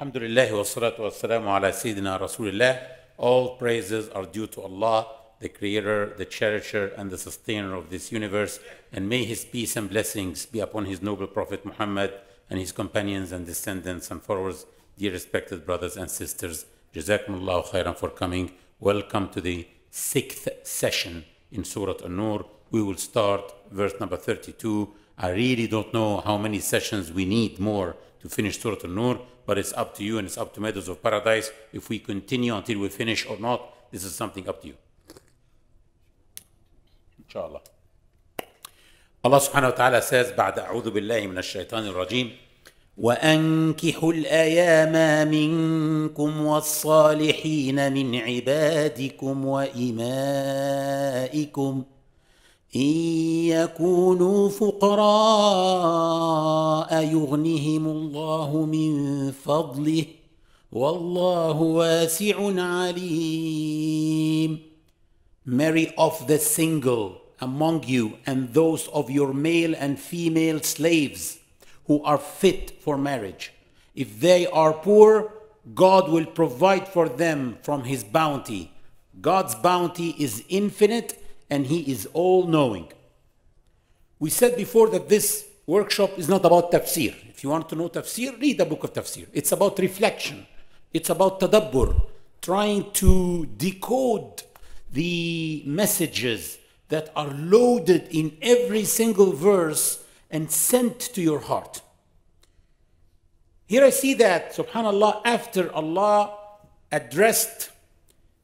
Alhamdulillah wa salatu wa salamu ala Sayyidina Rasulullah. All praises are due to Allah, the creator, the cherisher, and the sustainer of this universe. And may his peace and blessings be upon his noble Prophet Muhammad and his companions and descendants and followers, dear respected brothers and sisters. Jazakumullah khairan for coming. Welcome to the sixth session in Surah An-Nur. We will start verse number 32. I really don't know how many sessions we need more to finish Surah An-Nur. but it's up to you and it's up to Meadows of Paradise if we continue until we finish or not. This is something up to you. Inshallah. الله سبحانه وتعالى says بعد أعوذ بالله من الشيطان الرجيم وأنكحوا الأيام منكم والصالحين من عبادكم وإمائكم ۖ إن يكونوا فقراء يغنهم الله من فضله والله واسع عليم Marry of the single among you and those of your male and female slaves who are fit for marriage. If they are poor, God will provide for them from His bounty. God's bounty is infinite and He is all knowing. We said before that this workshop is not about tafsir. If you want to know tafsir, read the book of tafsir. It's about reflection, it's about tadabbur, trying to decode the messages that are loaded in every single verse and sent to your heart. Here I see that, subhanAllah, after Allah addressed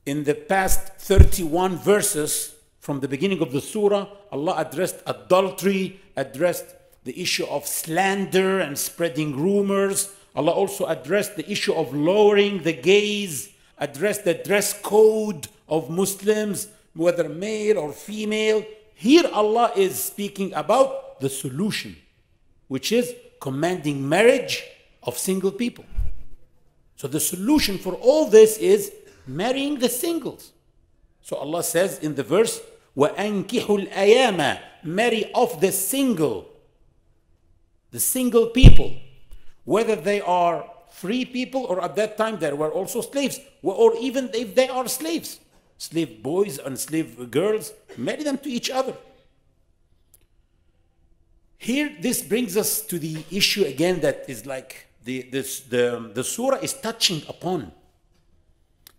in the past 31 verses from the beginning of the surah, Allah addressed adultery, addressed the issue of slander and spreading rumors. Allah also addressed the issue of lowering the gaze, addressed the dress code of Muslims, whether male or female. Here, Allah is speaking about the solution, which is commanding marriage of single people. So, the solution for all this is marrying the singles. So, Allah says in the verse, وَأَنْكِحُ الْأَيَامَ Marry off the single, the single people, whether they are free people or at that time there were also slaves, or even if they are slaves, slave boys and slave girls, marry them to each other. Here, this brings us to the issue again that is like the, this, the, the surah is touching upon,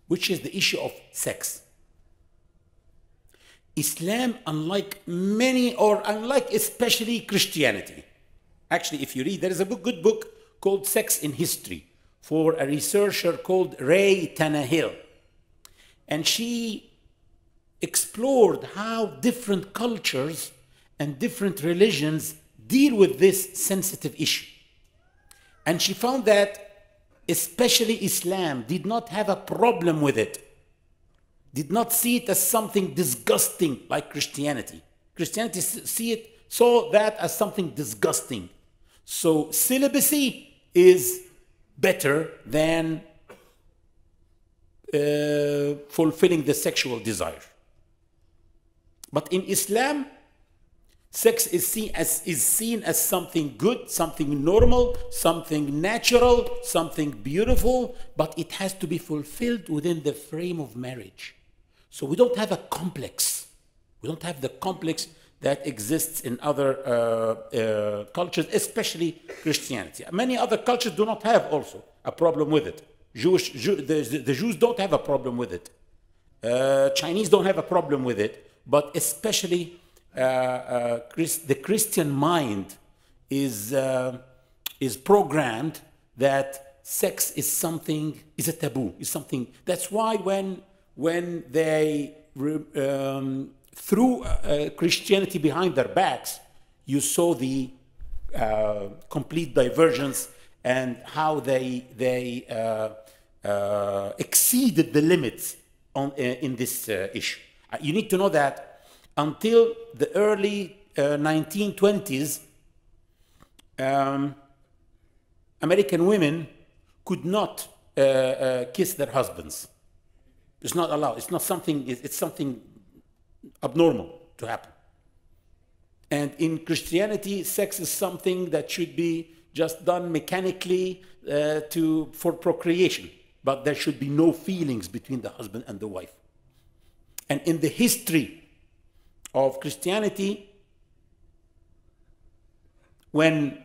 which is the issue of sex. Islam, unlike many, or unlike especially Christianity, actually, if you read, there is a book, good book called Sex in History for a researcher called Ray Tanahill. And she explored how different cultures and different religions deal with this sensitive issue. And she found that especially Islam did not have a problem with it did not see it as something disgusting like Christianity. Christianity see it saw that as something disgusting. So celibacy is better than uh, fulfilling the sexual desire. But in Islam, sex is seen as is seen as something good, something normal, something natural, something beautiful, but it has to be fulfilled within the frame of marriage. So we don't have a complex. We don't have the complex that exists in other uh, uh, cultures, especially Christianity. Many other cultures do not have also a problem with it. Jewish, Jew, the, the, Jews don't have a problem with it. Uh, Chinese don't have a problem with it, but especially uh, uh, the Christian mind is, uh, is programmed that sex is something, is a taboo, is something. That's why when when they um, threw uh, uh, Christianity behind their backs, you saw the uh, complete divergence and how they, they uh, uh exceeded the limits on, uh, in this issue. You need to know that until the early 1920s, um, American women could not kiss their husbands it's not allowed. It's not something, it's something abnormal to happen. And in Christianity, sex is something that should be just done mechanically uh, to, for procreation. But there should be no feelings between the husband and the wife. And in the history of Christianity, when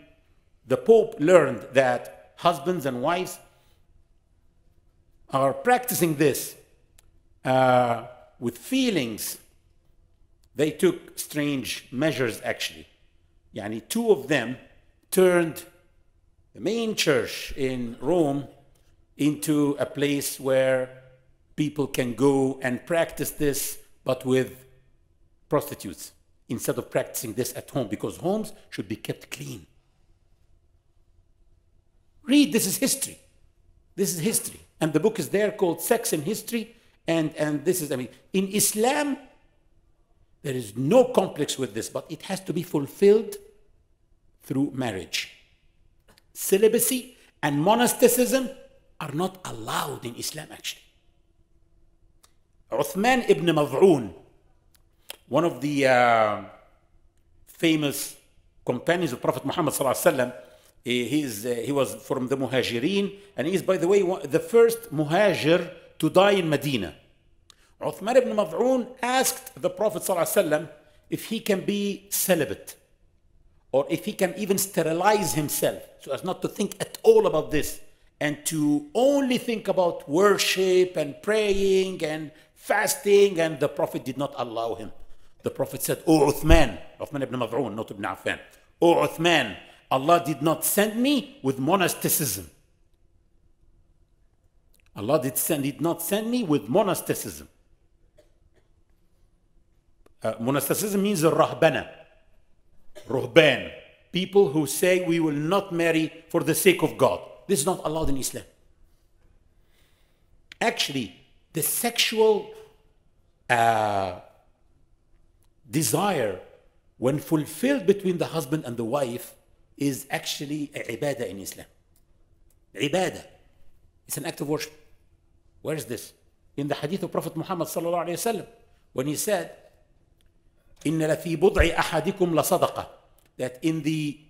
the Pope learned that husbands and wives are practicing this uh, with feelings, they took strange measures actually. Yani two of them turned the main church in Rome into a place where people can go and practice this, but with prostitutes instead of practicing this at home because homes should be kept clean. Read, this is history. This is history. And the book is there called Sex in History and, and this is, I mean, in Islam, there is no complex with this, but it has to be fulfilled through marriage. Celibacy and monasticism are not allowed in Islam, actually. Uthman ibn Maz'un, one of the uh, famous companions of Prophet Muhammad sallallahu he, is, uh, he was from the Muhajirin, and he is, by the way, one, the first Muhajir to die in Medina. Uthman ibn Mad'un asked the Prophet ﷺ if he can be celibate or if he can even sterilize himself so as not to think at all about this and to only think about worship and praying and fasting and the Prophet did not allow him. The Prophet said, O Uthman, Uthman ibn Mad'un, not ibn Affan, O Uthman, Allah did not send me with monasticism. Allah did, send, did not send me with monasticism. Uh, monasticism means the rahbana, ruhban, people who say we will not marry for the sake of God. This is not allowed in Islam. Actually, the sexual uh, desire, when fulfilled between the husband and the wife, is actually ibadah in Islam. Ibadah. It's an act of worship. Where is this? In the hadith of Prophet Muhammad sallallahu alayhi wasallam, when he said, that in the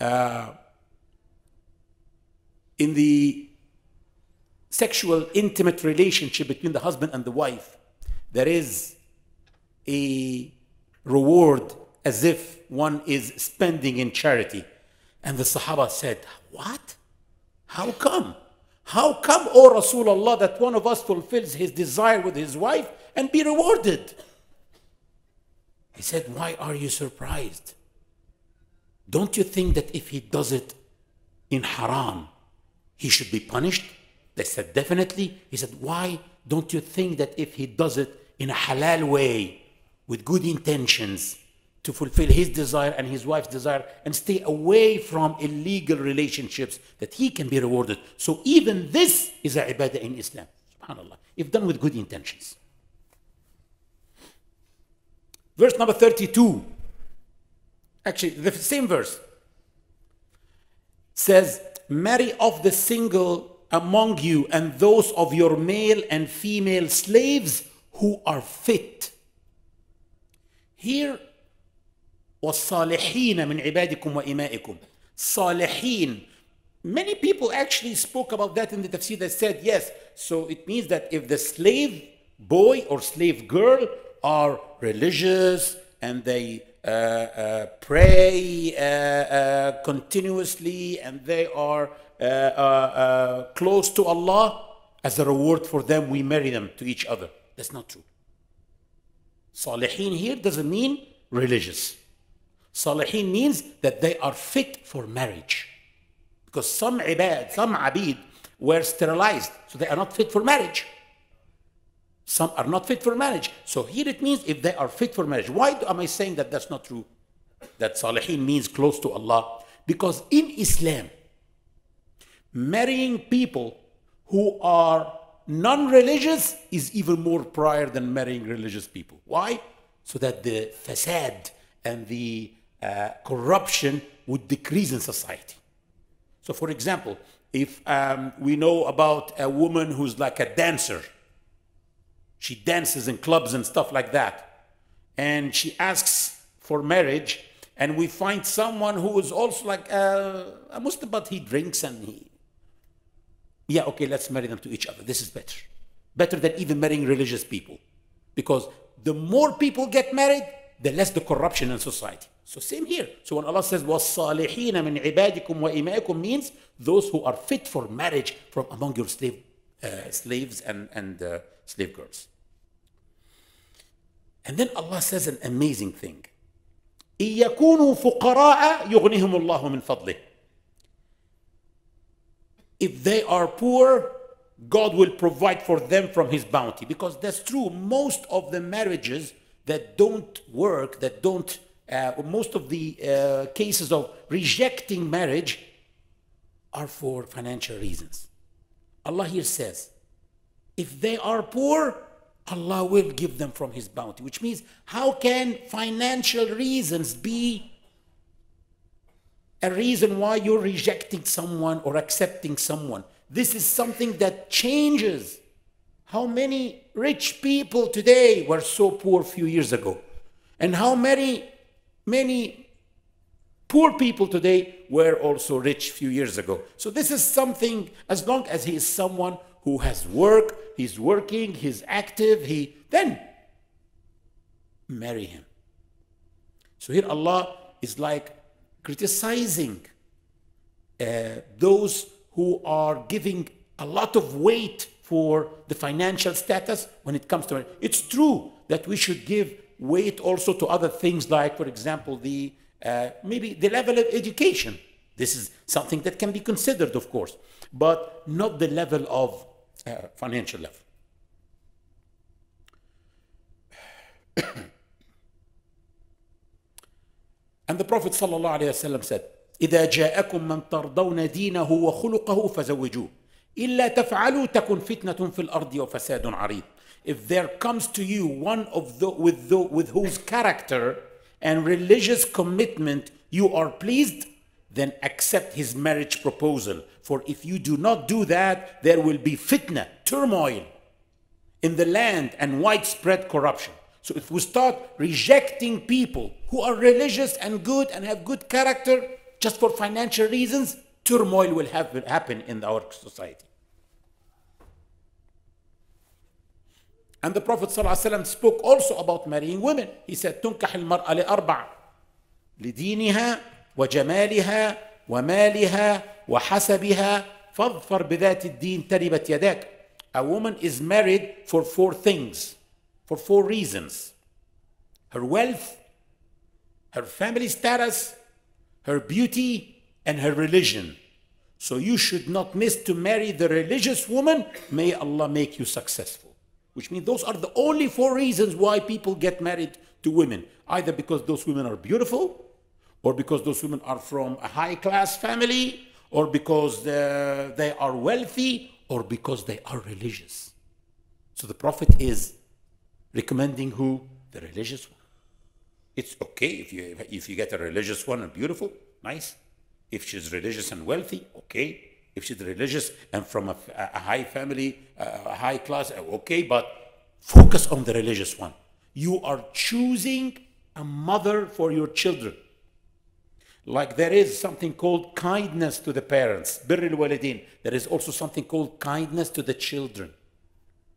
uh, in the sexual intimate relationship between the husband and the wife there is a reward as if one is spending in charity and the sahaba said what how come how come, O Rasulullah, that one of us fulfills his desire with his wife and be rewarded? He said, Why are you surprised? Don't you think that if he does it in haram, he should be punished? They said, Definitely. He said, Why don't you think that if he does it in a halal way, with good intentions, to fulfill his desire and his wife's desire and stay away from illegal relationships that he can be rewarded. So even this is a ibadah in Islam. SubhanAllah. If done with good intentions. Verse number 32. Actually, the same verse says, Marry off the single among you and those of your male and female slaves who are fit. Here والصالحين من عبادكم وإمائكم صالحين Many people actually spoke about that in the tafsir that said, yes, so it means that if the slave boy or slave girl are religious and they uh, uh, pray uh, uh continuously and they are uh, uh, close to Allah, as a reward for them, we marry them to each other. That's not true. Salihin here doesn't mean religious. Salihin means that they are fit for marriage. Because some ibad, some abid were sterilized, so they are not fit for marriage. Some are not fit for marriage. So here it means if they are fit for marriage. Why am I saying that that's not true? That Salihin means close to Allah? Because in Islam, marrying people who are non religious is even more prior than marrying religious people. Why? So that the facade and the uh, corruption would decrease in society. So, for example, if um, we know about a woman who's like a dancer, she dances in clubs and stuff like that, and she asks for marriage, and we find someone who is also like a, uh, a Muslim, but he drinks and he, yeah, okay, let's marry them to each other. This is better. Better than even marrying religious people. Because the more people get married, the less the corruption in society. So same here. So when Allah says, وَالصَّالِحِينَ مِنْ عِبَادِكُمْ وَإِمَائِكُمْ means those who are fit for marriage from among your slave, uh, slaves and, and uh, slave girls. And then Allah says an amazing thing. إِن يَكُونُوا فُقَرَاءَ يُغْنِهِمُ اللَّهُ مِنْ فَضْلِهِ If they are poor, God will provide for them from His bounty. Because that's true. Most of the marriages that don't work, that don't uh, most of the uh, cases of rejecting marriage are for financial reasons. Allah here says, if they are poor, Allah will give them from His bounty, which means how can financial reasons be a reason why you're rejecting someone or accepting someone? This is something that changes. How many rich people today were so poor a few years ago? And how many Many poor people today were also rich a few years ago. So this is something, as long as he is someone who has work, he's working, he's active, he then marry him. So here Allah is like criticizing uh, those who are giving a lot of weight for the financial status when it comes to it. It's true that we should give weight also to other things like, for example, the uh, maybe the level of education. This is something that can be considered, of course, but not the level of uh, financial level. and the Prophet وسلم, said, إذا جاءكم من ترضون دينه وخلقه فزوجوه إلا تفعلوا تكن فتنة في الأرض وفساد عريض if there comes to you one of the with the with whose character and religious commitment you are pleased then accept his marriage proposal for if you do not do that there will be fitna turmoil in the land and widespread corruption so if we start rejecting people who are religious and good and have good character just for financial reasons turmoil will happen, happen in our society And the Prophet ﷺ spoke also about marrying women. He said, تنكح المرأة لأربع لدينها وجمالها ومالها وحسبها فاظفر بذات الدين تربت يداك. A woman is married for four things, for four reasons. Her wealth, her family status, her beauty, and her religion. So you should not miss to marry the religious woman. May Allah make you successful which means those are the only four reasons why people get married to women either because those women are beautiful or because those women are from a high class family or because uh, they are wealthy or because they are religious so the prophet is recommending who the religious one it's okay if you if you get a religious one and beautiful nice if she's religious and wealthy okay if she's religious and from a, a high family, a high class, eh, okay, but focus on the religious one. You are choosing a mother for your children. Like there is something called kindness to the parents, birrul walidin. There is also something called kindness to the children.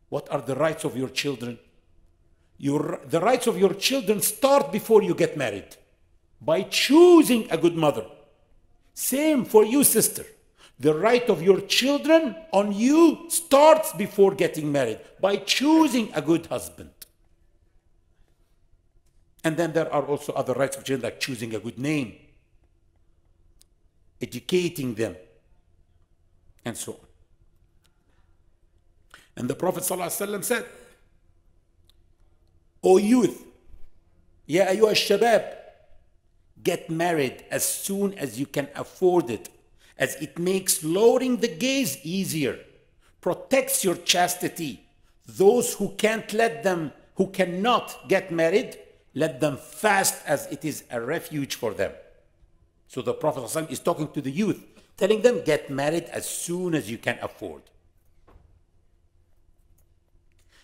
What are the rights of your children? Your, the rights of your children start before you get married by choosing a good mother. Same for you, sister the right of your children on you starts before getting married by choosing a good husband. And then there are also other rights of children like choosing a good name, educating them, and so on. And the Prophet ﷺ said, O youth, Ya ayyuha shabab, get married as soon as you can afford it as it makes lowering the gaze easier, protects your chastity. Those who can't let them, who cannot get married, let them fast as it is a refuge for them. So the Prophet ﷺ is talking to the youth, telling them get married as soon as you can afford.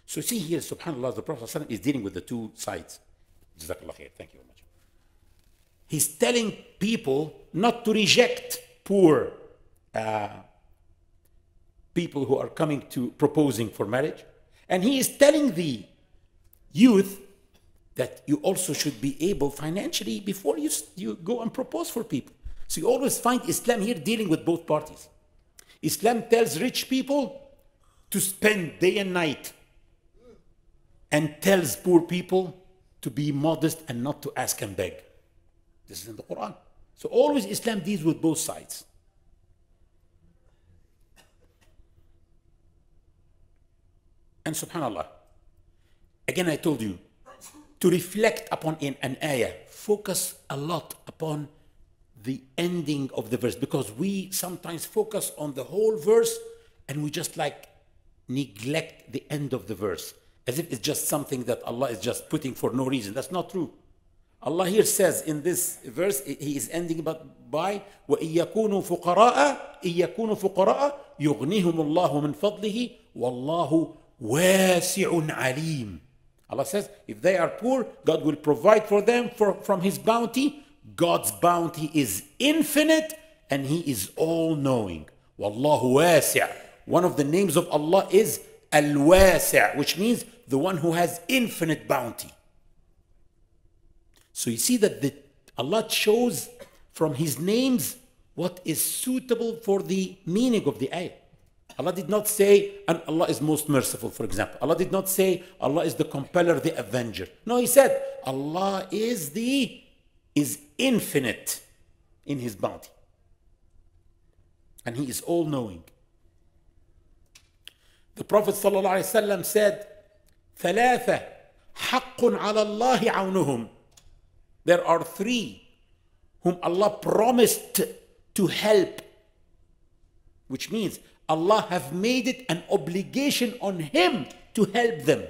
So see here, subhanAllah, the Prophet ﷺ is dealing with the two sides. Jazakallah khair. Thank you very much. He's telling people not to reject poor uh, people who are coming to proposing for marriage. And he is telling the youth that you also should be able financially before you, you go and propose for people. So you always find Islam here dealing with both parties. Islam tells rich people to spend day and night and tells poor people to be modest and not to ask and beg. This is in the Quran. So always Islam deals with both sides. And subhanAllah, again I told you, to reflect upon in an ayah, focus a lot upon the ending of the verse because we sometimes focus on the whole verse and we just like neglect the end of the verse as if it's just something that Allah is just putting for no reason. That's not true. Allah here says in this verse, he is ending but by وَإِن فُقَرَاءَ إِن يَكُونُوا فُقَرَاءَ يُغْنِهُمُ اللَّهُ مِنْ فَضْلِهِ وَاللَّهُ وَاسِعٌ عَلِيمٌ Allah says, if they are poor, God will provide for them for, from His bounty. God's bounty is infinite and He is all knowing. وَاللَّهُ وَاسِعٌ." One of the names of Allah is Al which means the one who has infinite bounty. So you see that the, Allah chose from His names what is suitable for the meaning of the ayah. Allah did not say, and Allah is most merciful, for example. Allah did not say, Allah is the compeller, the avenger. No, He said, Allah is the, is infinite in His bounty. And He is all knowing. The Prophet ﷺ said, ثلاثة حق على الله عونهم there are three whom Allah promised to help, which means Allah have made it an obligation on Him to help them.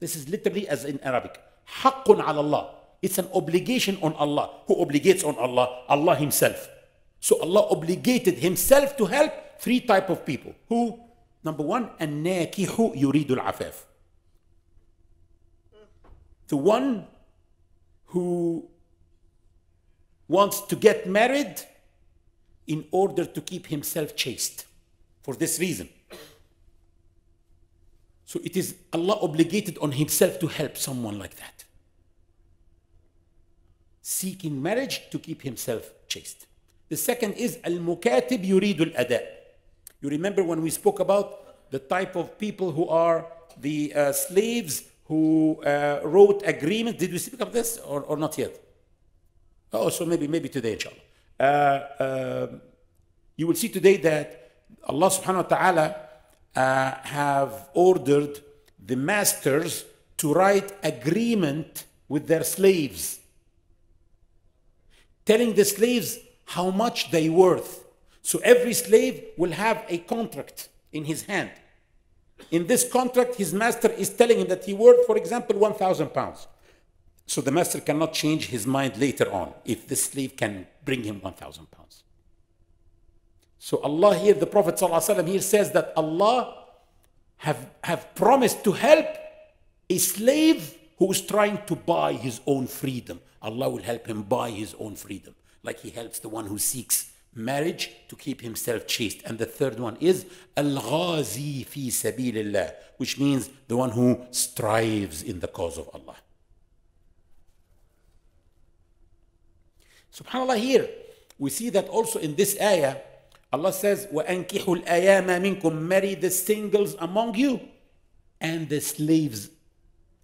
This is literally as in Arabic. حق على الله. It's an obligation on Allah. Who obligates on Allah? Allah Himself. So Allah obligated Himself to help three type of people. Who? Number one, الناكح يريد العفاف. The one who wants to get married in order to keep himself chaste for this reason. So it is Allah obligated on himself to help someone like that. Seeking marriage to keep himself chaste. The second is al-mukatib yuridul ada. You remember when we spoke about the type of people who are the uh, slaves who uh, wrote agreements. Did we speak of this or, or not yet? Oh, so maybe, maybe today, inshallah. Uh, uh, you will see today that Allah subhanahu wa ta'ala uh, have ordered the masters to write agreement with their slaves, telling the slaves how much they worth. So every slave will have a contract in his hand. In this contract, his master is telling him that he worth, for example, 1,000 pounds. So the master cannot change his mind later on if the slave can bring him 1,000 pounds. So Allah here, the Prophet ﷺ here says that Allah have, have promised to help a slave who is trying to buy his own freedom. Allah will help him buy his own freedom, like he helps the one who seeks marriage to keep himself chaste. And the third one is Al-Ghazi fi sabilillah, which means the one who strives in the cause of Allah. Subhanallah, here we see that also in this ayah, Allah says, وَأَنْكِحُوا الْأَيَامَ مِنْكُمْ Marry the singles among you and the slaves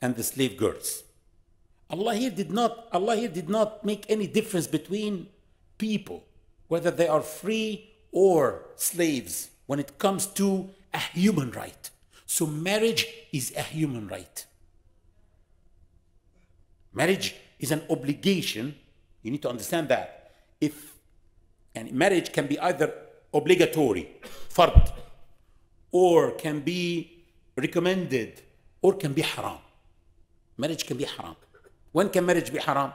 and the slave girls. Allah here did not, Allah here did not make any difference between people, whether they are free or slaves, when it comes to a human right. So marriage is a human right. Marriage is an obligation you need to understand that. If and marriage can be either obligatory, fard, or can be recommended, or can be haram. Marriage can be haram. When can marriage be haram?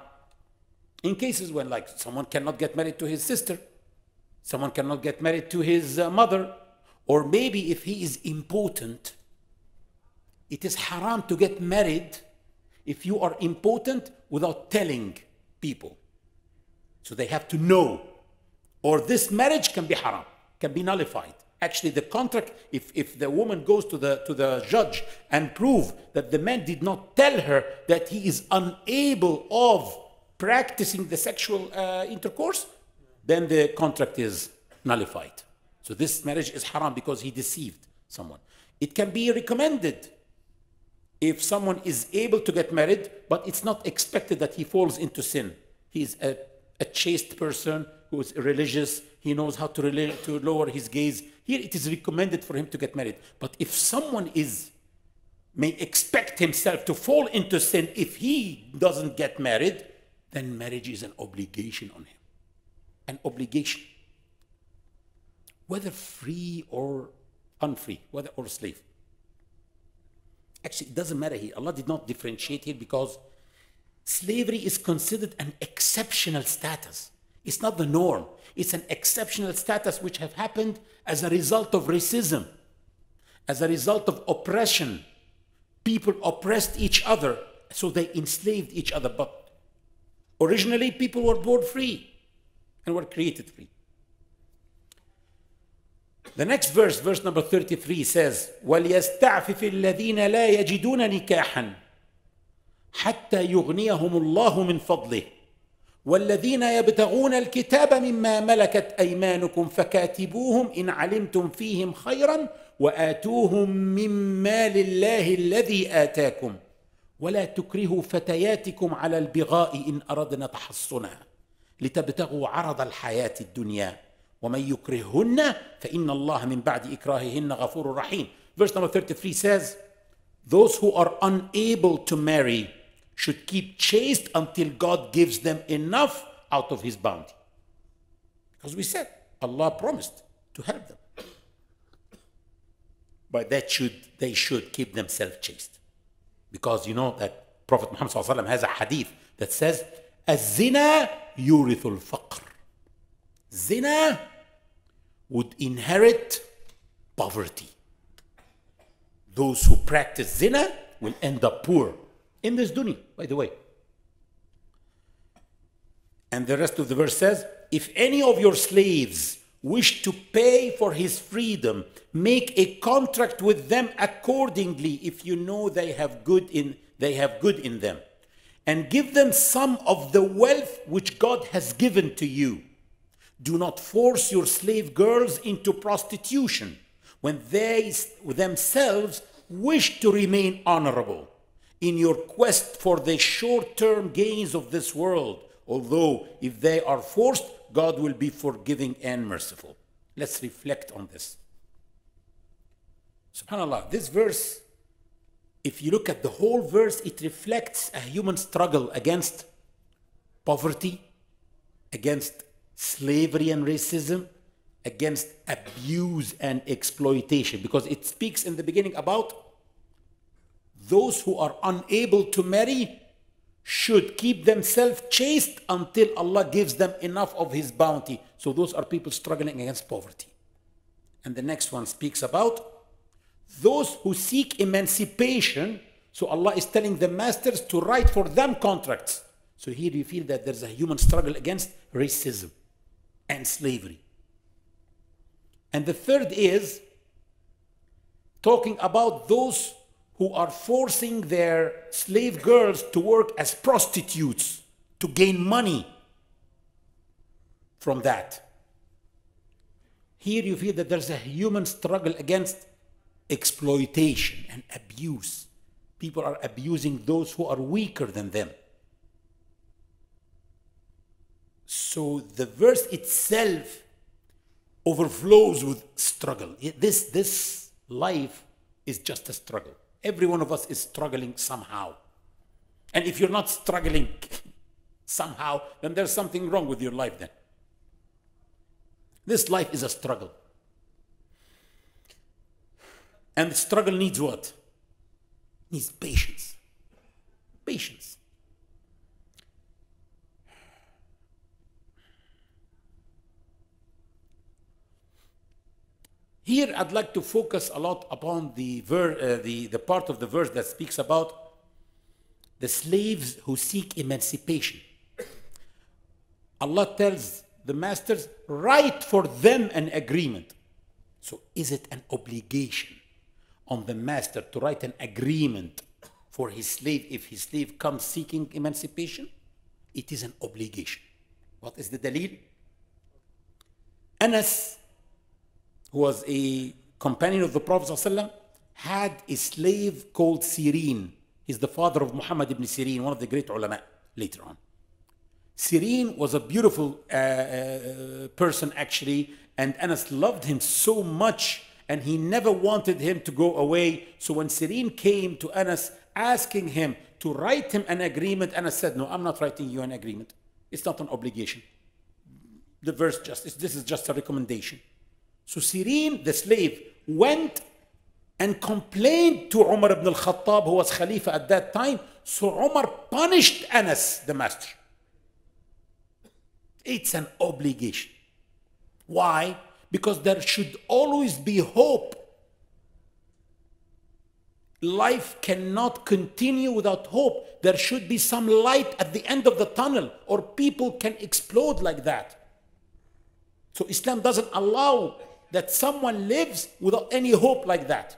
In cases when, like, someone cannot get married to his sister, someone cannot get married to his uh, mother, or maybe if he is important, it is haram to get married if you are important without telling people. So they have to know. Or this marriage can be haram, can be nullified. Actually, the contract, if, if the woman goes to the, to the judge and prove that the man did not tell her that he is unable of practicing the sexual uh, intercourse, then the contract is nullified. So this marriage is haram because he deceived someone. It can be recommended if someone is able to get married, but it's not expected that he falls into sin. He is a a chaste person who is religious, he knows how to, to lower his gaze. Here it is recommended for him to get married. But if someone is may expect himself to fall into sin if he doesn't get married, then marriage is an obligation on him. An obligation. Whether free or unfree, whether or slave. Actually, it doesn't matter here. Allah did not differentiate here because slavery is considered an exceptional status. It's not the norm. It's an exceptional status which have happened as a result of racism, as a result of oppression. People oppressed each other, so they enslaved each other. But originally, people were born free and were created free. The next verse, verse number 33, says, وَلْيَسْتَعْفِفِ الَّذِينَ لَا يَجِدُونَ نِكَاحًا حتى يغنيهم الله من فضله والذين يبتغون الكتاب مما ملكت ايمانكم فكاتبوهم ان علمتم فيهم خيرا واتوهم من مال الله الذي اتاكم ولا تكرهوا فتياتكم على البغاء ان اردنا تحصنا لتبتغوا عرض الحياه الدنيا ومن يكرههن فان الله من بعد اكراههن غفور رحيم verse number 33 says those who are unable to marry should keep chaste until God gives them enough out of his bounty. Because we said Allah promised to help them. But that should they should keep themselves chaste. Because you know that Prophet Muhammad has a hadith that says, zina yurithul faqr." Zina would inherit poverty. Those who practice zina will end up poor in this dunya, by the way. And the rest of the verse says, If any of your slaves wish to pay for his freedom, make a contract with them accordingly if you know they have good in, they have good in them. And give them some of the wealth which God has given to you. Do not force your slave girls into prostitution when they themselves wish to remain honorable in your quest for the short term gains of this world, although if they are forced, God will be forgiving and merciful. Let's reflect on this. SubhanAllah, this verse, if you look at the whole verse, it reflects a human struggle against poverty, against slavery and racism, against abuse and exploitation, because it speaks in the beginning about those who are unable to marry should keep themselves chaste until Allah gives them enough of His bounty. So those are people struggling against poverty. And the next one speaks about those who seek emancipation. So Allah is telling the masters to write for them contracts. So here you feel that there's a human struggle against racism and slavery. And the third is talking about those who are forcing their slave girls to work as prostitutes to gain money from that. Here you feel that there's a human struggle against exploitation and abuse. People are abusing those who are weaker than them. So the verse itself overflows with struggle. This, this life is just a struggle. Every one of us is struggling somehow. And if you're not struggling somehow, then there's something wrong with your life then. This life is a struggle. And struggle needs what? Needs patience. Patience. Here, I'd like to focus a lot upon the, ver, uh, the, the part of the verse that speaks about the slaves who seek emancipation. Allah tells the masters, write for them an agreement. So, is it an obligation on the master to write an agreement for his slave if his slave comes seeking emancipation? It is an obligation. What is the dalil? Anas who was a companion of the Prophet ﷺ, had a slave called Sirin. He's the father of Muhammad ibn Sirin, one of the great ulama later on. Sirin was a beautiful uh, uh, person actually, and Anas loved him so much and he never wanted him to go away. So when Sirin came to Anas asking him to write him an agreement, Anas said, No, I'm not writing you an agreement. It's not an obligation. The verse just this is just a recommendation. So Sirin, the slave, went and complained to Umar ibn al-Khattab, who was Khalifa at that time. So Umar punished Anas, the master. It's an obligation. Why? Because there should always be hope. Life cannot continue without hope. There should be some light at the end of the tunnel, or people can explode like that. So Islam doesn't allow that someone lives without any hope like that.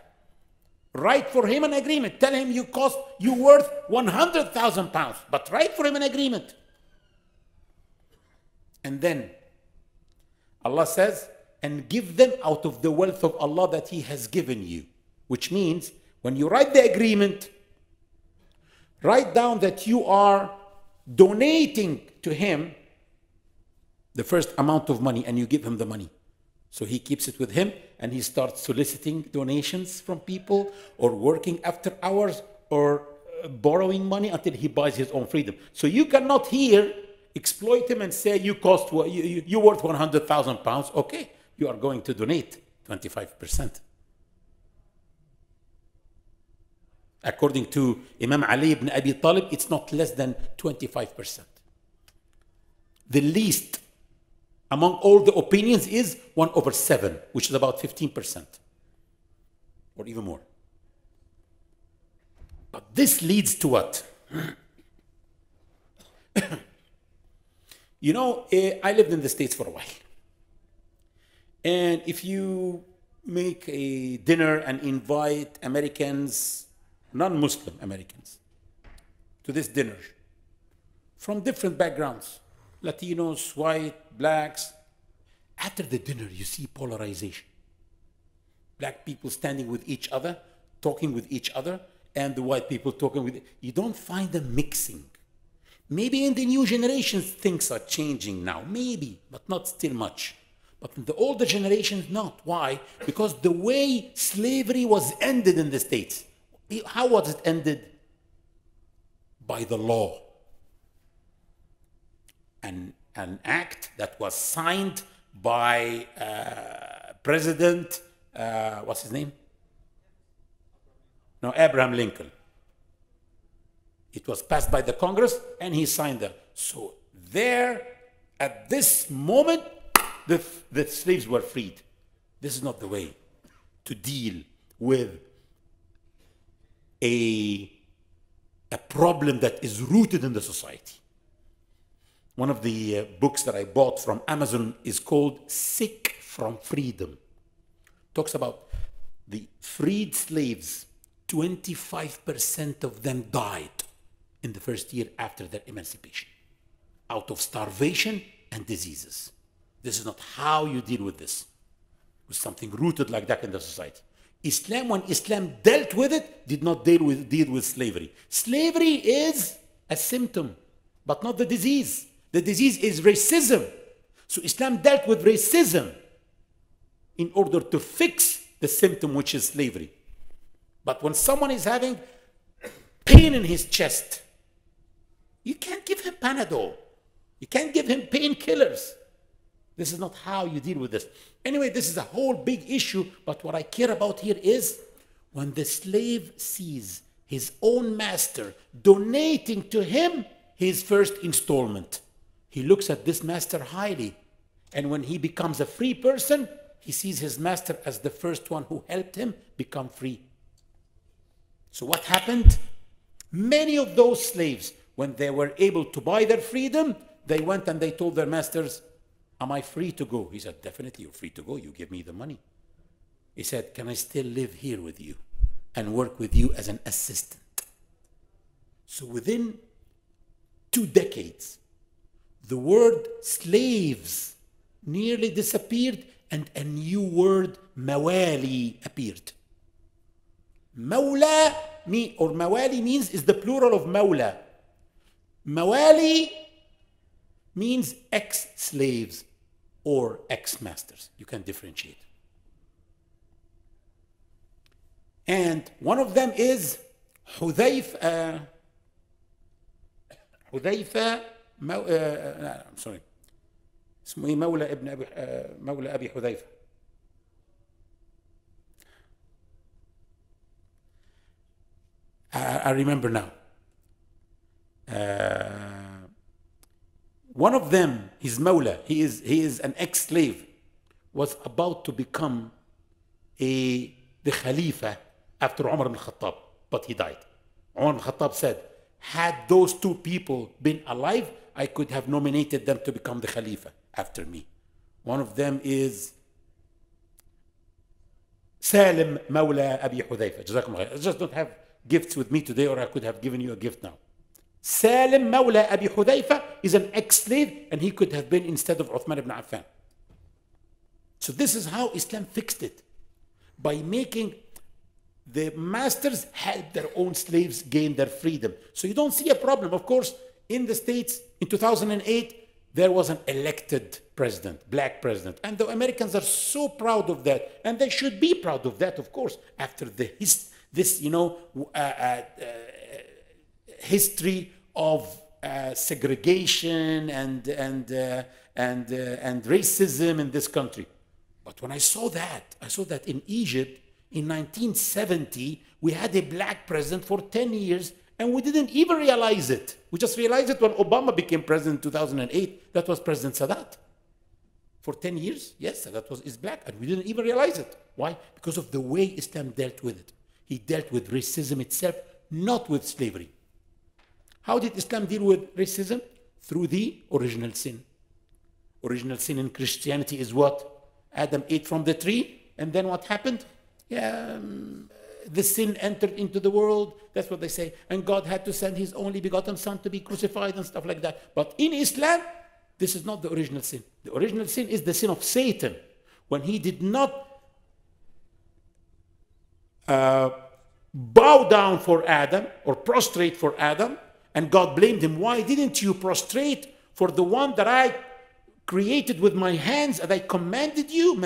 Write for him an agreement. Tell him you cost, you worth 100,000 pounds, but write for him an agreement. And then Allah says, and give them out of the wealth of Allah that He has given you. Which means when you write the agreement, write down that you are donating to Him the first amount of money and you give Him the money. So he keeps it with him and he starts soliciting donations from people or working after hours or uh, borrowing money until he buys his own freedom. So you cannot here exploit him and say you cost you, you, you worth 100,000 pounds. Okay, you are going to donate 25 percent. According to Imam Ali ibn Abi Talib, it's not less than 25 percent. The least among all the opinions is 1 over 7, which is about 15% or even more. But this leads to what? you know, eh, I lived in the States for a while. And if you make a dinner and invite Americans, non Muslim Americans, to this dinner from different backgrounds, Latinos, white, blacks. After the dinner, you see polarization. Black people standing with each other, talking with each other, and the white people talking with. You don't find them mixing. Maybe in the new generations things are changing now, maybe, but not still much. But in the older generations, not. Why? Because the way slavery was ended in the States, how was it ended? By the law an, an act that was signed by uh, President, uh, what's his name? No, Abraham Lincoln. It was passed by the Congress and he signed it. So there, at this moment, the, the slaves were freed. This is not the way to deal with a, a problem that is rooted in the society. One of the uh, books that I bought from Amazon is called Sick from Freedom. Talks about the freed slaves, 25% of them died in the first year after their emancipation out of starvation and diseases. This is not how you deal with this, with something rooted like that in the society. Islam, when Islam dealt with it, did not deal with, deal with slavery. Slavery is a symptom, but not the disease. The disease is racism. So Islam dealt with racism in order to fix the symptom, which is slavery. But when someone is having pain in his chest, you can't give him Panadol. You can't give him painkillers. This is not how you deal with this. Anyway, this is a whole big issue, but what I care about here is when the slave sees his own master donating to him his first installment he looks at this master highly. And when he becomes a free person, he sees his master as the first one who helped him become free. So, what happened? Many of those slaves, when they were able to buy their freedom, they went and they told their masters, Am I free to go? He said, Definitely, you're free to go. You give me the money. He said, Can I still live here with you and work with you as an assistant? So, within two decades, the word slaves nearly disappeared and a new word mawali appeared. Mawla me or mawali means is the plural of mawla. Mawali means ex-slaves or ex-masters. You can differentiate. And one of them is Hudayfa, Hudayfa مو... آه... سوري اسمه ايه مولى ابن ابي آه... مولى ابي حذيفه I, I remember now. Uh, one of them, his Mawla, he is, he is an ex slave, was about to become a, the Khalifa after Umar ibn Khattab, but he died. Umar ibn Khattab said, Had those two people been alive, I could have nominated them to become the Khalifa after me. One of them is Salim Mawla Abi Hudayfa. I just don't have gifts with me today or I could have given you a gift now. Salim Mawla Abi Hudayfa is an ex-slave and he could have been instead of Uthman ibn Affan. So this is how Islam fixed it. By making the masters help their own slaves gain their freedom. So you don't see a problem. Of course, in the States in 2008, there was an elected president, black president. And the Americans are so proud of that. And they should be proud of that, of course, after the his, this, you know, uh, uh, uh, history of uh, segregation and, and, uh, and, uh, and racism in this country. But when I saw that, I saw that in Egypt in 1970, we had a black president for 10 years and we didn't even realize it. We just realized it when Obama became president in 2008. That was President Sadat. For 10 years, yes, Sadat was, is black. And we didn't even realize it. Why? Because of the way Islam dealt with it. He dealt with racism itself, not with slavery. How did Islam deal with racism? Through the original sin. Original sin in Christianity is what? Adam ate from the tree, and then what happened? Yeah, um, the sin entered into the world. That's what they say. And God had to send his only begotten son to be crucified and stuff like that. But in Islam, this is not the original sin. The original sin is the sin of Satan when he did not uh, bow down for Adam or prostrate for Adam. And God blamed him. Why didn't you prostrate for the one that I created with my hands and I commanded you he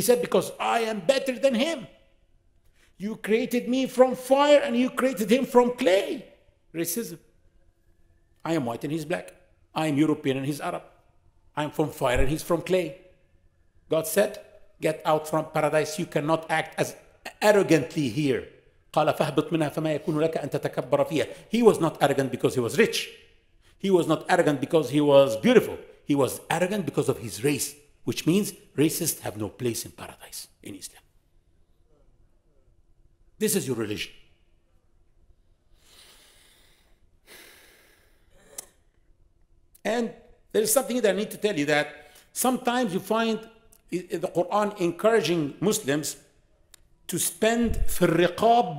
said because I am better than him you created me from fire and you created him from clay racism I am white and he's black I am European and he's Arab I am from fire and he's from clay God said get out from paradise you cannot act as arrogantly here he was not arrogant because he was rich he was not arrogant because he was beautiful. He was arrogant because of his race, which means racists have no place in paradise in Islam. This is your religion. And there is something that I need to tell you that sometimes you find the Quran encouraging Muslims to spend the riqab.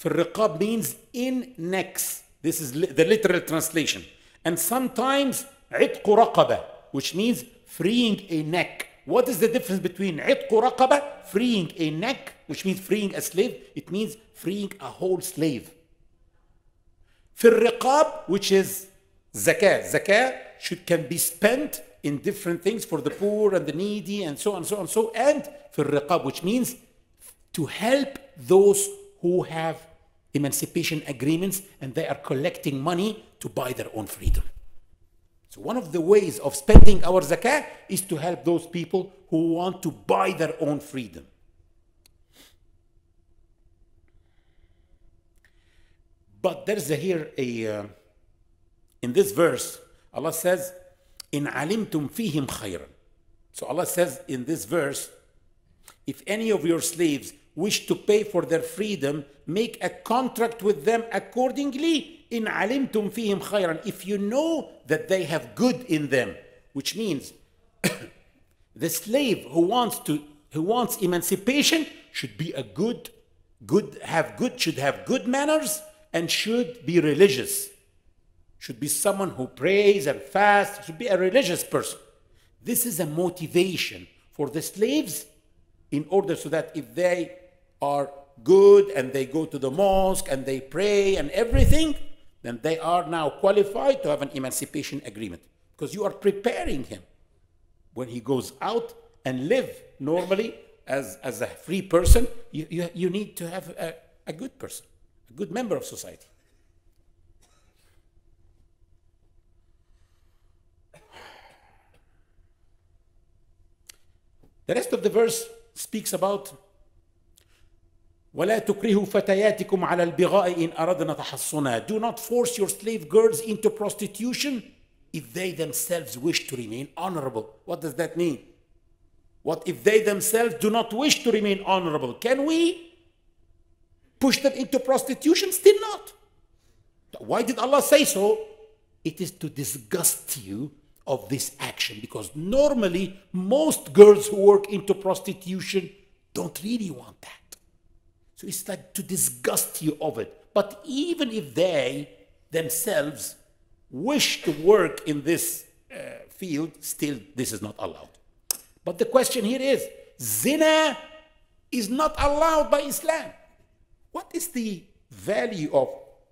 في riqab means in necks this is li- the literal translation. And sometimes عتق رقبة which means freeing a neck. What is the difference between عتق رقبة freeing a neck which means freeing a slave it means freeing a whole slave. في الرقاب which is zakah. Zakah should can be spent in different things for the poor and the needy and so on so on so and في الرقاب which means to help those who have emancipation agreements and they are collecting money to buy their own freedom. So one of the ways of spending our zakah is to help those people who want to buy their own freedom. But there's a, here a, uh, in this verse, Allah says, in alimtum fihim khayran. So Allah says in this verse, if any of your slaves wish to pay for their freedom, make a contract with them accordingly. In alimtum fihim khayran, if you know that they have good in them, which means the slave who wants to who wants emancipation should be a good, good have good should have good manners and should be religious. Should be someone who prays and fasts, should be a religious person. This is a motivation for the slaves in order so that if they are good and they go to the mosque and they pray and everything, then they are now qualified to have an emancipation agreement because you are preparing him when he goes out and live normally as, as a free person you, you, you need to have a, a good person a good member of society the rest of the verse speaks about ولا تكرهوا فتياتكم على البغاء إن أردنا تحصنا Do not force your slave girls into prostitution if they themselves wish to remain honorable What does that mean? What if they themselves do not wish to remain honorable? Can we push them into prostitution? Still not. Why did Allah say so? It is to disgust you of this action because normally most girls who work into prostitution don't really want that. So it's like to disgust you of it. But even if they themselves wish to work in this uh, field, still this is not allowed. But the question here is zina is not allowed by Islam. What is the value of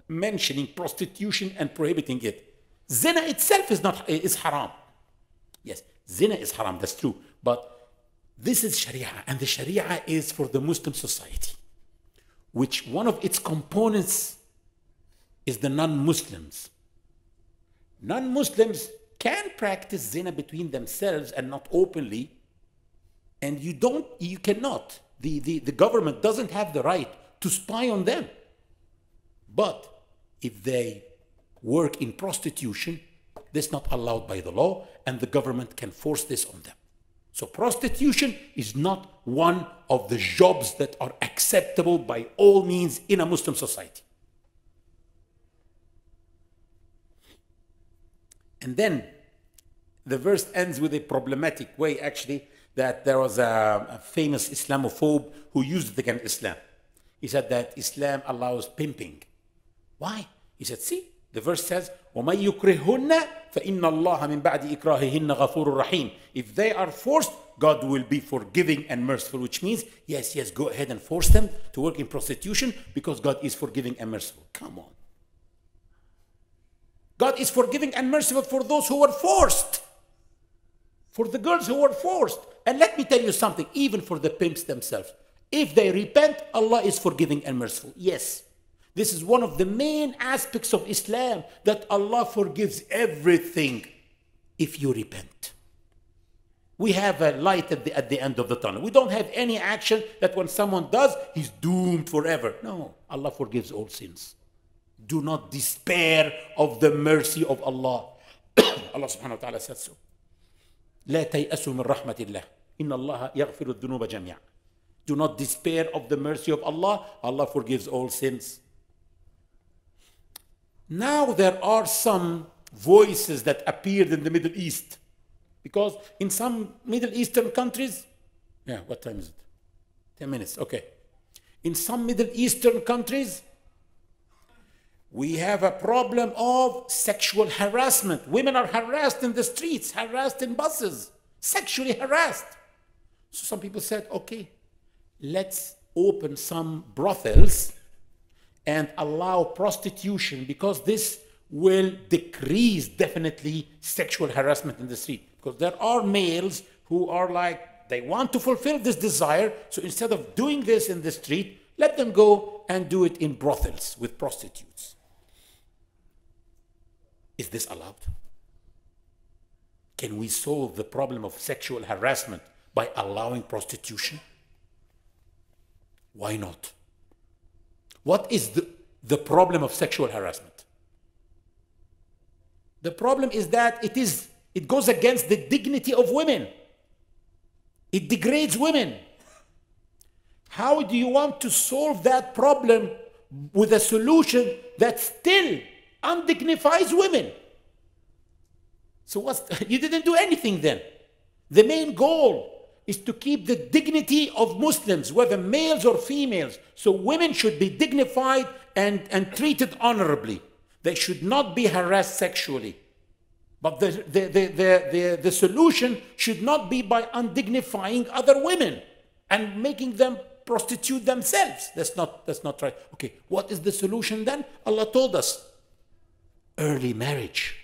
mentioning prostitution and prohibiting it? Zina itself is not uh, is haram. Yes, zina is haram, that's true. But this is Sharia, and the Sharia is for the Muslim society which one of its components is the non-Muslims. Non-Muslims can practice zina between themselves and not openly, and you don't, you cannot. The, the, the government doesn't have the right to spy on them. But if they work in prostitution, that's not allowed by the law, and the government can force this on them. So prostitution is not one of the jobs that are acceptable by all means in a Muslim society. And then the verse ends with a problematic way, actually, that there was a, a famous Islamophobe who used it against Islam. He said that Islam allows pimping. Why? He said, see, the verse says, وَمَنْ يُكْرِهُنَّ فَإِنَّ اللَّهَ مِنْ بَعْدِ إِكْرَاهِهِنَّ غَفُورٌ رَحِيمٌ If they are forced, God will be forgiving and merciful, which means, yes, yes, go ahead and force them to work in prostitution because God is forgiving and merciful. Come on. God is forgiving and merciful for those who were forced. For the girls who were forced. And let me tell you something, even for the pimps themselves. If they repent, Allah is forgiving and merciful. Yes. This is one of the main aspects of Islam that Allah forgives everything if you repent. We have a light at the, at the end of the tunnel. We don't have any action that when someone does, he's doomed forever. No, Allah forgives all sins. Do not despair of the mercy of Allah. Allah subhanahu wa ta'ala said so. لا تيأسوا من رحمة الله إن الله يغفر الذنوب جميعا Do not despair of the mercy of Allah. Allah forgives all sins. Now there are some voices that appeared in the Middle East because in some Middle Eastern countries, yeah, what time is it? 10 minutes, okay. In some Middle Eastern countries, we have a problem of sexual harassment. Women are harassed in the streets, harassed in buses, sexually harassed. So some people said, okay, let's open some brothels and allow prostitution because this will decrease definitely sexual harassment in the street because there are males who are like they want to fulfill this desire so instead of doing this in the street let them go and do it in brothels with prostitutes is this allowed can we solve the problem of sexual harassment by allowing prostitution why not what is the, the problem of sexual harassment? The problem is that it is it goes against the dignity of women. It degrades women. How do you want to solve that problem with a solution that still undignifies women? So what's, you didn't do anything then. The main goal is to keep the dignity of Muslims, whether males or females. So women should be dignified and, and treated honorably. They should not be harassed sexually. But the, the, the, the, the, the solution should not be by undignifying other women and making them prostitute themselves. That's not, that's not right. Okay, what is the solution then? Allah told us early marriage.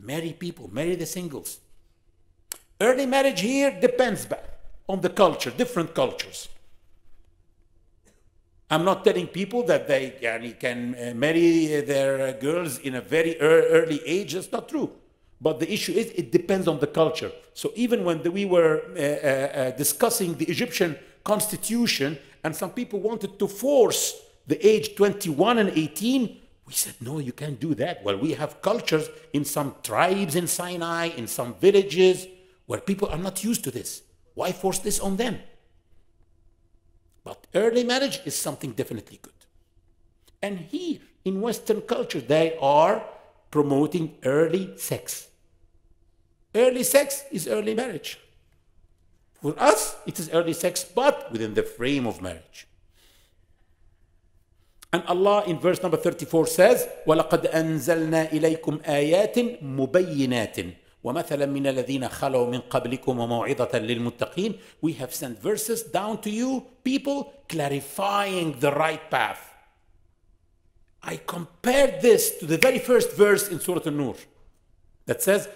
Marry people, marry the singles. Early marriage here depends on the culture, different cultures. I'm not telling people that they can uh, marry uh, their uh, girls in a very early age. That's not true. But the issue is it depends on the culture. So even when we were discussing the Egyptian constitution and some people wanted to force the age 21 and 18, we said, no, you can't do that. Well, we have cultures in some tribes in Sinai, in some villages, where people are not used to this. Why force this on them? But early marriage is something definitely good. And here in Western culture, they are promoting early sex. Early sex is early marriage. For us, it is early sex, but within the frame of marriage. And Allah in verse number 34 says, وَلَقَدْ أَنزَلْنَا إِلَيْكُمْ آيَاتٍ مُبَيِّنَاتٍ ومثلا من الذين خلوا من قبلكم وموعظة للمتقين we have sent verses down to you people clarifying the right path I compared this to the very first verse in Surah An-Nur that says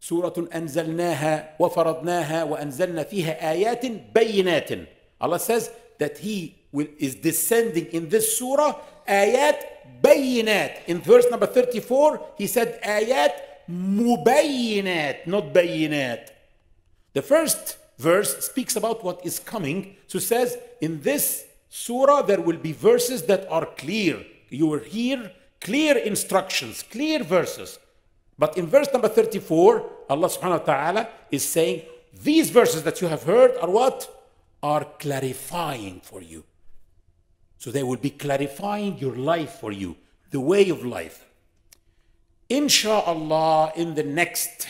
سورة أنزلناها وفرضناها وأنزلنا فيها آيات بينات Allah says that he will, is descending in this surah آيات بينات in verse number 34 he said آيات mubayyinat, not bayyinat. The first verse speaks about what is coming. So it says, in this surah, there will be verses that are clear. You will hear clear instructions, clear verses. But in verse number 34, Allah subhanahu wa ta'ala is saying, these verses that you have heard are what? Are clarifying for you. So they will be clarifying your life for you, the way of life. Insha'Allah, in the next,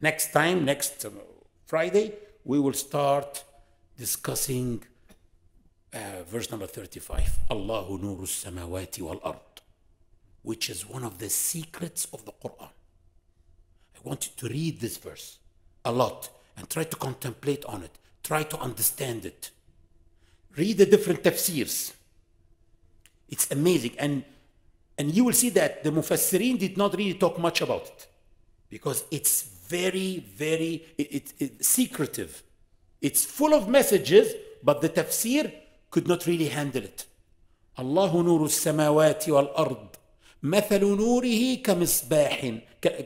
next time, next uh, Friday, we will start discussing uh, verse number 35. Allahu nuru samawati wal ard, which is one of the secrets of the Quran. I want you to read this verse a lot and try to contemplate on it, try to understand it. Read the different tafsirs. It's amazing. And And you will see that the Mufassirin did not really talk much about it because it's very, very it, it, it, secretive. It's full of messages, but the tafsir could not really handle it. الله نور السماوات والأرض مثل نوره كمصباح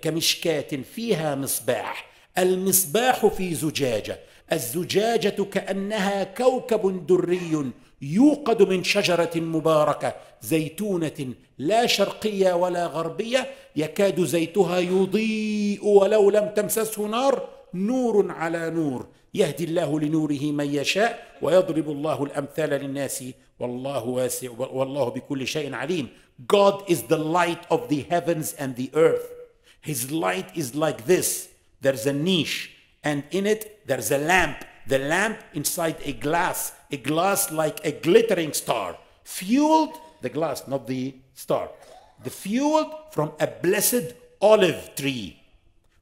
كمشكاة فيها مصباح المصباح في زجاجة الزجاجة كأنها كوكب دري يوقد من شجره مباركه زيتونه لا شرقيه ولا غربيه يكاد زيتها يضيء ولو لم تمسسه نار نور على نور يهدي الله لنوره من يشاء ويضرب الله الامثال للناس والله واسع والله بكل شيء عليم God is the light of the heavens and the earth His light is like this there's a niche and in it there's a lamp the lamp inside a glass, a glass like a glittering star, fueled, the glass, not the star, the fueled from a blessed olive tree,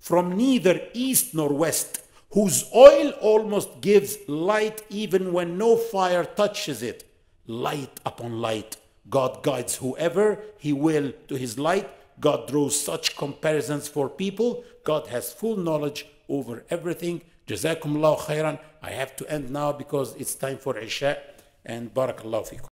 from neither east nor west, whose oil almost gives light even when no fire touches it. Light upon light. God guides whoever he will to his light. God draws such comparisons for people. God has full knowledge over everything. جزاكم الله خيرا I have to end now because it's time for عشاء, and بارك الله فيكم